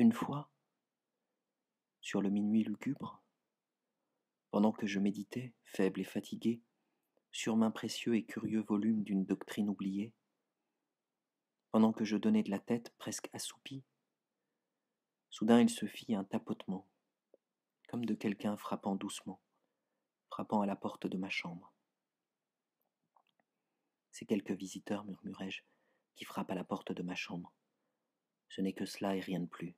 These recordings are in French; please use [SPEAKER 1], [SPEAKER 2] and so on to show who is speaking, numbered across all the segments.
[SPEAKER 1] Une fois, sur le minuit lugubre, pendant que je méditais, faible et fatigué, sur précieux et curieux volume d'une doctrine oubliée, pendant que je donnais de la tête presque assoupie, soudain il se fit un tapotement, comme de quelqu'un frappant doucement, frappant à la porte de ma chambre. C'est quelques visiteurs, murmurai-je, qui frappe à la porte de ma chambre. Ce n'est que cela et rien de plus.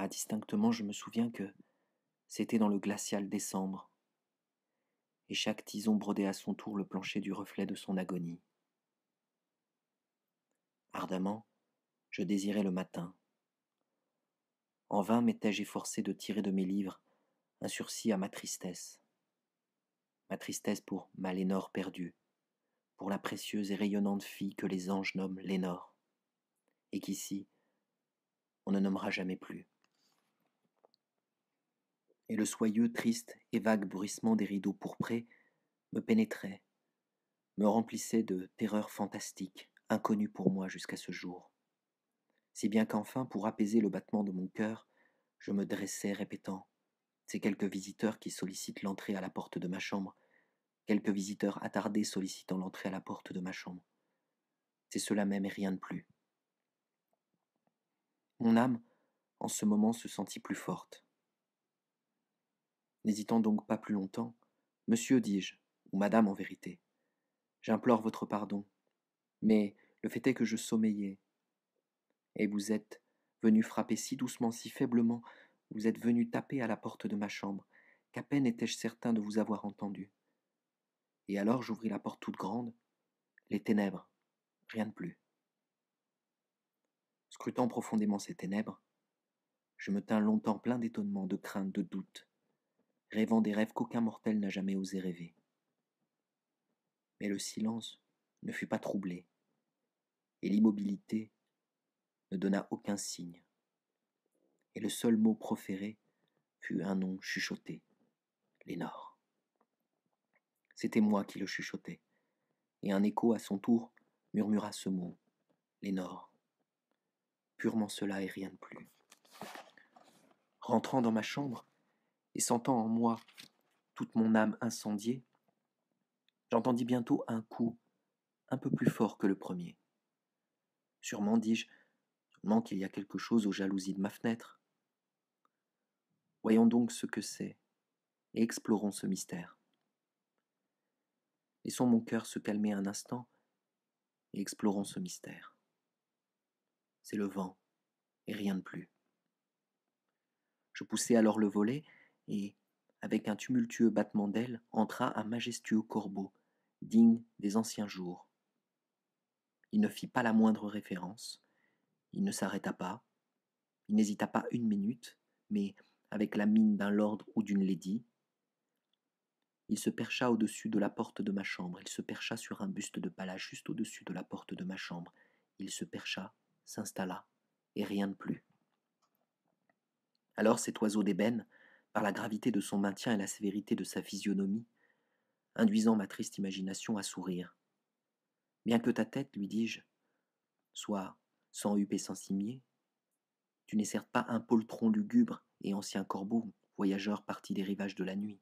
[SPEAKER 1] Ah, distinctement, je me souviens que c'était dans le glacial décembre. Et chaque tison brodait à son tour le plancher du reflet de son agonie. Ardemment, je désirais le matin. En vain m'étais-je efforcé de tirer de mes livres un sursis à ma tristesse. Ma tristesse pour ma Lénore perdue, pour la précieuse et rayonnante fille que les anges nomment Lénore, et qu'ici, on ne nommera jamais plus et le soyeux, triste et vague bruissement des rideaux pourprés me pénétrait, me remplissait de terreurs fantastiques, inconnues pour moi jusqu'à ce jour. Si bien qu'enfin, pour apaiser le battement de mon cœur, je me dressais répétant C'est quelques visiteurs qui sollicitent l'entrée à la porte de ma chambre, quelques visiteurs attardés sollicitant l'entrée à la porte de ma chambre. C'est cela même et rien de plus. Mon âme, en ce moment, se sentit plus forte. N'hésitant donc pas plus longtemps, Monsieur, dis-je, ou Madame en vérité, j'implore votre pardon, mais le fait est que je sommeillais. Et vous êtes venu frapper si doucement, si faiblement, vous êtes venu taper à la porte de ma chambre, qu'à peine étais-je certain de vous avoir entendu. Et alors j'ouvris la porte toute grande, les ténèbres, rien de plus. Scrutant profondément ces ténèbres, je me tins longtemps plein d'étonnement, de crainte, de doute rêvant des rêves qu'aucun mortel n'a jamais osé rêver. Mais le silence ne fut pas troublé, et l'immobilité ne donna aucun signe, et le seul mot proféré fut un nom chuchoté, Lénore. C'était moi qui le chuchotais, et un écho à son tour murmura ce mot, Lénore. Purement cela et rien de plus. Rentrant dans ma chambre, et sentant en moi toute mon âme incendiée, j'entendis bientôt un coup un peu plus fort que le premier. Sûrement, dis-je, sûrement qu'il y a quelque chose aux jalousies de ma fenêtre. Voyons donc ce que c'est et explorons ce mystère. Laissons mon cœur se calmer un instant et explorons ce mystère. C'est le vent et rien de plus. Je poussai alors le volet et, avec un tumultueux battement d'ailes, entra un majestueux corbeau, digne des anciens jours. Il ne fit pas la moindre référence, il ne s'arrêta pas, il n'hésita pas une minute, mais, avec la mine d'un lord ou d'une lady, il se percha au-dessus de la porte de ma chambre, il se percha sur un buste de palais juste au-dessus de la porte de ma chambre, il se percha, s'installa, et rien de plus. Alors cet oiseau d'ébène, par la gravité de son maintien et la sévérité de sa physionomie, induisant ma triste imagination à sourire. Bien que ta tête, lui dis-je, soit sans huppe et sans cimier, tu n'es certes pas un poltron lugubre et ancien corbeau, voyageur parti des rivages de la nuit.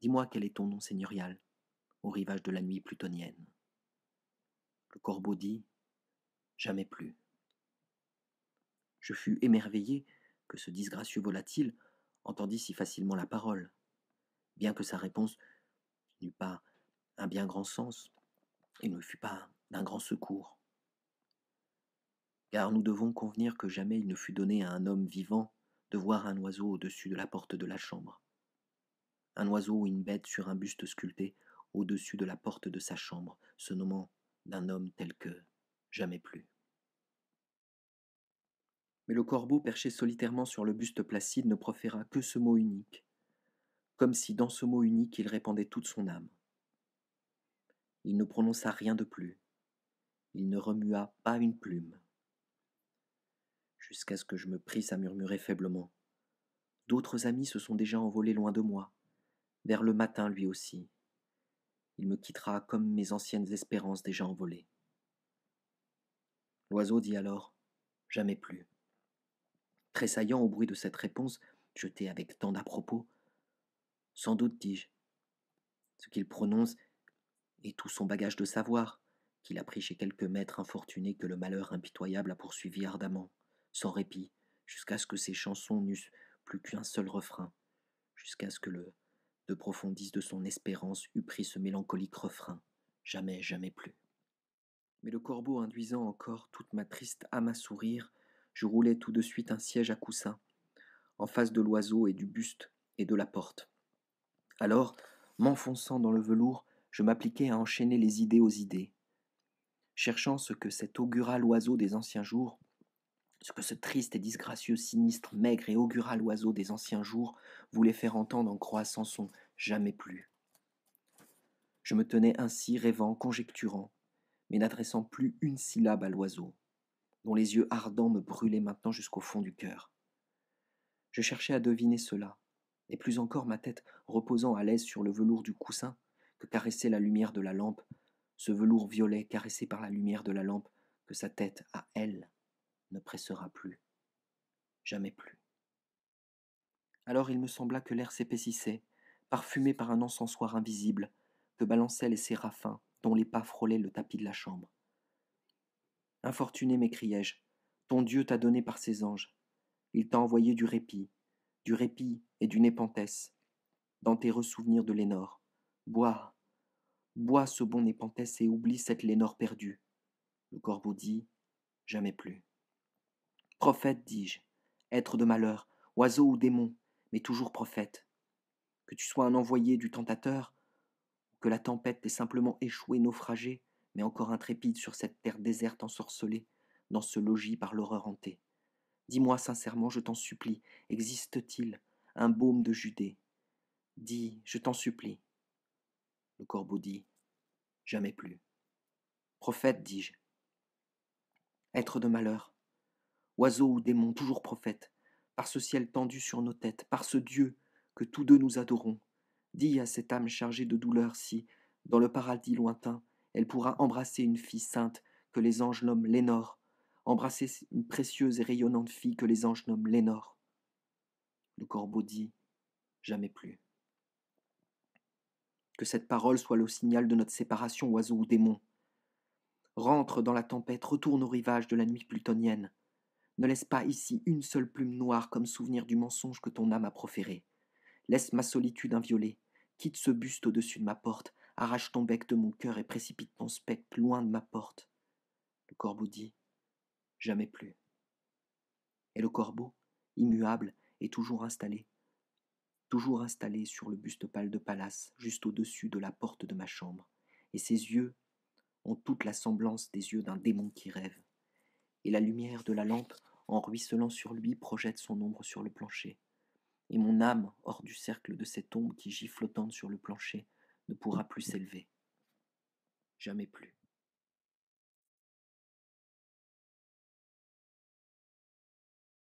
[SPEAKER 1] Dis-moi quel est ton nom seigneurial, au rivage de la nuit plutonienne. Le corbeau dit Jamais plus. Je fus émerveillé que ce disgracieux volatile entendit si facilement la parole, bien que sa réponse n'eût pas un bien grand sens et ne fût pas d'un grand secours. Car nous devons convenir que jamais il ne fut donné à un homme vivant de voir un oiseau au-dessus de la porte de la chambre. Un oiseau ou une bête sur un buste sculpté au-dessus de la porte de sa chambre, se nommant d'un homme tel que jamais plus mais le corbeau perché solitairement sur le buste placide ne proféra que ce mot unique, comme si dans ce mot unique il répandait toute son âme. Il ne prononça rien de plus, il ne remua pas une plume, jusqu'à ce que je me prisse à murmurer faiblement. D'autres amis se sont déjà envolés loin de moi, vers le matin lui aussi. Il me quittera comme mes anciennes espérances déjà envolées. L'oiseau dit alors Jamais plus tressaillant au bruit de cette réponse jetée avec tant d'à-propos. Sans doute, dis-je. Ce qu'il prononce est tout son bagage de savoir, qu'il a pris chez quelques maîtres infortunés que le malheur impitoyable a poursuivi ardemment, sans répit, jusqu'à ce que ses chansons n'eussent plus qu'un seul refrain, jusqu'à ce que le de profondis de son espérance eût pris ce mélancolique refrain. Jamais, jamais plus. Mais le corbeau induisant encore toute ma triste âme à sourire, je roulais tout de suite un siège à coussin, en face de l'oiseau et du buste et de la porte. Alors, m'enfonçant dans le velours, je m'appliquai à enchaîner les idées aux idées, cherchant ce que cet augural oiseau des anciens jours, ce que ce triste et disgracieux, sinistre, maigre et augural oiseau des anciens jours voulait faire entendre en croissant son jamais plus. Je me tenais ainsi rêvant, conjecturant, mais n'adressant plus une syllabe à l'oiseau dont les yeux ardents me brûlaient maintenant jusqu'au fond du cœur. Je cherchais à deviner cela, et plus encore ma tête reposant à l'aise sur le velours du coussin que caressait la lumière de la lampe, ce velours violet caressé par la lumière de la lampe que sa tête à elle ne pressera plus, jamais plus. Alors il me sembla que l'air s'épaississait, parfumé par un encensoir invisible que balançaient les séraphins dont les pas frôlaient le tapis de la chambre. Infortuné, m'écriai-je, ton Dieu t'a donné par ses anges. Il t'a envoyé du répit, du répit et du épantesse. Dans tes ressouvenirs de Lénore, bois, bois ce bon épantesse et oublie cette Lénore perdue. Le corbeau dit, jamais plus. Prophète, dis-je, être de malheur, oiseau ou démon, mais toujours prophète. Que tu sois un envoyé du tentateur, ou que la tempête t'ait simplement échoué, naufragé, mais encore intrépide sur cette terre déserte ensorcelée, dans ce logis par l'horreur hantée. Dis-moi sincèrement, je t'en supplie, existe-t-il un baume de Judée Dis, je t'en supplie. Le corbeau dit Jamais plus. Prophète, dis-je. Être de malheur, oiseau ou démon, toujours prophète, par ce ciel tendu sur nos têtes, par ce Dieu que tous deux nous adorons, dis à cette âme chargée de douleur si, dans le paradis lointain, elle pourra embrasser une fille sainte que les anges nomment Lénore, embrasser une précieuse et rayonnante fille que les anges nomment Lénore. Le corbeau dit Jamais plus. Que cette parole soit le signal de notre séparation, oiseau ou démon. Rentre dans la tempête, retourne au rivage de la nuit plutonienne. Ne laisse pas ici une seule plume noire comme souvenir du mensonge que ton âme a proféré. Laisse ma solitude inviolée. Quitte ce buste au-dessus de ma porte. Arrache ton bec de mon cœur et précipite ton spectre loin de ma porte. Le corbeau dit Jamais plus. Et le corbeau, immuable, est toujours installé, toujours installé sur le buste pâle de Pallas, juste au-dessus de la porte de ma chambre, et ses yeux ont toute la semblance des yeux d'un démon qui rêve, et la lumière de la lampe, en ruisselant sur lui, projette son ombre sur le plancher, et mon âme, hors du cercle de cette ombre qui gît flottante sur le plancher, ne pourra plus mmh. s'élever. Jamais plus.